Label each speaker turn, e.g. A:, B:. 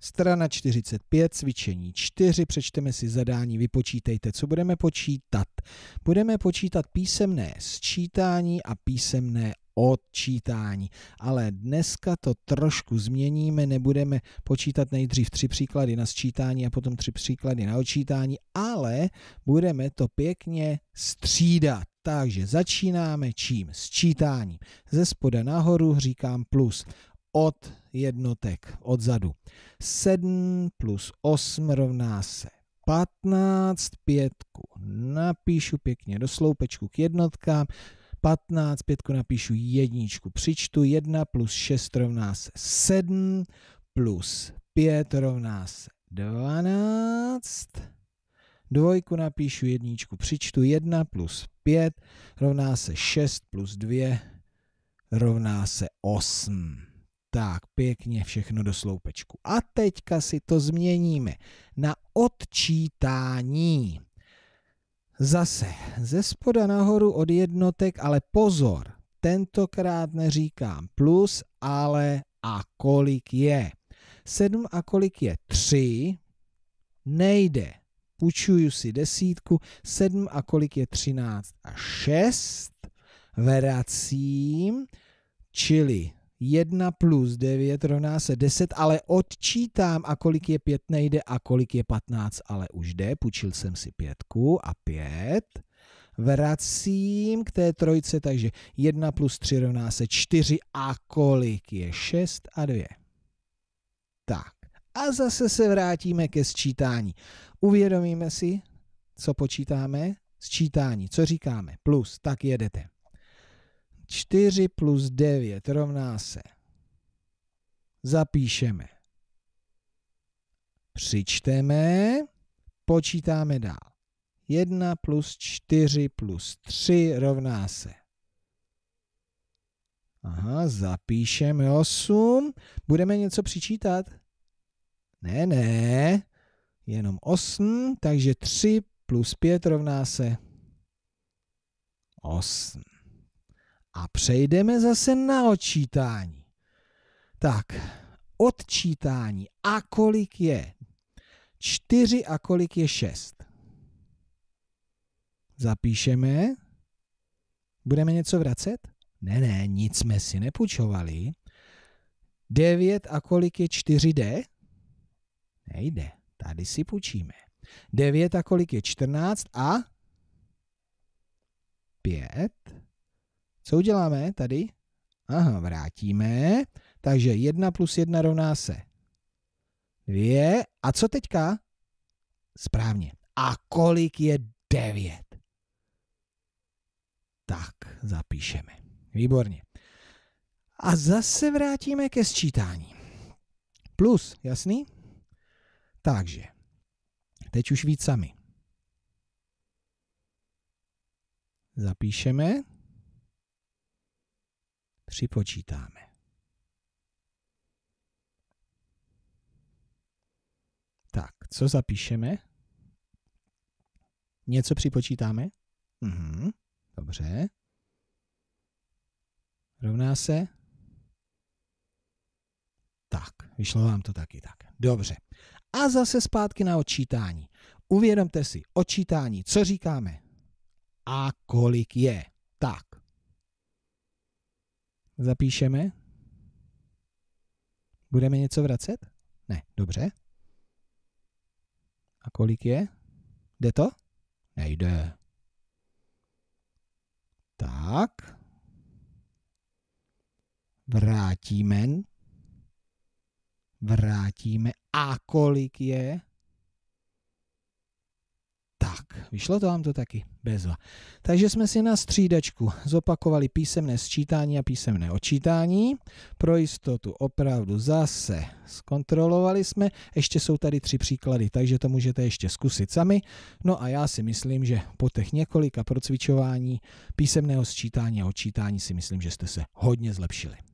A: Strana 45, cvičení 4, přečteme si zadání, vypočítejte, co budeme počítat. Budeme počítat písemné sčítání a písemné odčítání. Ale dneska to trošku změníme, nebudeme počítat nejdřív tři příklady na sčítání a potom tři příklady na odčítání, ale budeme to pěkně střídat. Takže začínáme čím? Sčítáním. Ze spoda nahoru říkám plus od jednotek odzadu. 7 plus 8 rovná se 15, pětku napíšu pěkně do sloupečku k jednotkám, 15, pětku napíšu jedničku, přičtu 1 plus 6 rovná se 7, plus 5 rovná se 12, dvojku napíšu jedničku, přičtu 1 plus 5 rovná se 6 plus 2 rovná se 8. Tak, pěkně všechno do sloupečku. A teďka si to změníme na odčítání. Zase ze spoda nahoru od jednotek, ale pozor, tentokrát neříkám plus, ale a kolik je. 7 a kolik je? 3 nejde. Půjčuju si desítku, 7 a kolik je 13 a 6, vracím, čili 1 plus 9 rovná se 10, ale odčítám, a kolik je 5 nejde a kolik je 15, ale už jde, půjčil jsem si 5 a 5. Vracím k té trojce, takže 1 plus 3 rovná se 4 a kolik je 6 a 2. Tak a zase se vrátíme ke sčítání. Uvědomíme si, co počítáme, sčítání, co říkáme, plus, tak jedete. 4 plus 9 rovná se. Zapíšeme. Přičteme. Počítáme dál. 1 plus 4 plus 3 rovná se. Aha, zapíšeme 8. Budeme něco přičítat? Ne, ne. Jenom 8, takže 3 plus 5 rovná se 8 a přejdeme zase na odčítání. Tak, odčítání. A kolik je? Čtyři a kolik je šest? Zapíšeme. Budeme něco vracet? Ne, ne, nic jsme si nepůjčovali. Devět a kolik je čtyři D? Nejde, tady si půjčíme. Devět a kolik je čtrnáct a? Pět. Co uděláme tady? Aha, vrátíme. Takže 1 plus 1 rovná se 2. A co teďka? Správně. A kolik je 9? Tak, zapíšeme. Výborně. A zase vrátíme ke sčítání. Plus, jasný? Takže, teď už víc sami. Zapíšeme připočítáme. Tak, co zapíšeme? Něco připočítáme? Mhm, dobře. Rovná se? Tak, vyšlo vám to taky tak. Dobře. A zase zpátky na odčítání. Uvědomte si, odčítání, co říkáme? A kolik je? Tak, Zapíšeme. Budeme něco vracet? Ne, dobře. A kolik je? Jde to? Nejde. Tak. Vrátíme. Vrátíme. A kolik je? Vyšlo to vám to taky? Bezva. Takže jsme si na střídačku zopakovali písemné sčítání a písemné očítání. Pro jistotu opravdu zase zkontrolovali jsme. Ještě jsou tady tři příklady, takže to můžete ještě zkusit sami. No a já si myslím, že po těch několika procvičování písemného sčítání a očítání si myslím, že jste se hodně zlepšili.